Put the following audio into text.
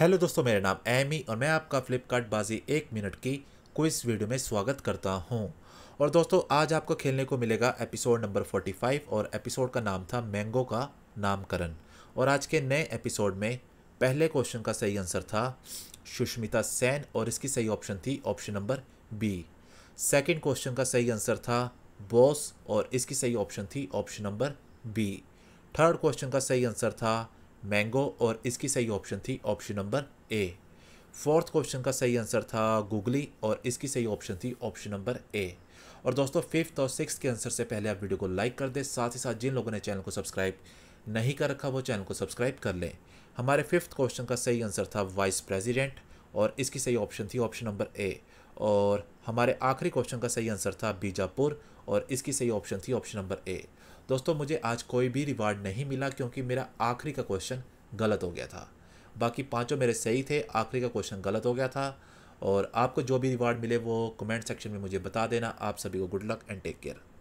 hello दोस्तों मेरा नाम एमी और मैं आपका फ्लिपकार्ट बाजी एक मिनट की क्विज वीडियो में स्वागत करता हूं और दोस्तों आज आपको खेलने को मिलेगा एपिसोड नंबर 45 और एपिसोड का नाम था मैंगो का नामकरण और आज के नए एपिसोड में पहले क्वेश्चन का सही आंसर था सुष्मिता सेन और इसकी सही ऑप्शन थी option number B second question का सही आंसर था बॉस और इसकी सही ऑप्शन थी option number B third question का सही आंसर था मैंगो और इसकी सही ऑप्शन थी option number A fourth question का सही आंसर था गूगली और इसकी सही ऑप्शन थी ऑप्शन नंबर ए और दोस्तों फिफ्थ और सिक्स के आंसर से पहले आप वीडियो को लाइक कर दें साथ ही साथ जिन लोगों ने चैनल को सब्सक्राइब नहीं कर रखा वो चैनल को सब्सक्राइब कर लें हमारे फिफ्थ क्वेश्चन का सही आंसर था वाइस प्रेसिडेंट और इसकी सही ऑप्शन थी ऑप्शन नंबर ए और हमारे आखिरी क्वेश्चन का सही आंसर था बीजापुर और इसकी सही ऑप्शन थी ऑप्शन नंबर ए दोस्तों मुझे आज कोई भी रिवार्ड नहीं मिला क्योंकि मेरा आखिरी का क्वेश्चन गलत हो गया था बाकी पांचों मेरे सही थे आखिरी का क्वेश्चन गलत हो गया था और आपको जो भी रिवार्ड मिले वो कमेंट सेक्शन में मुझे बता देना आप सभी को good luck and take care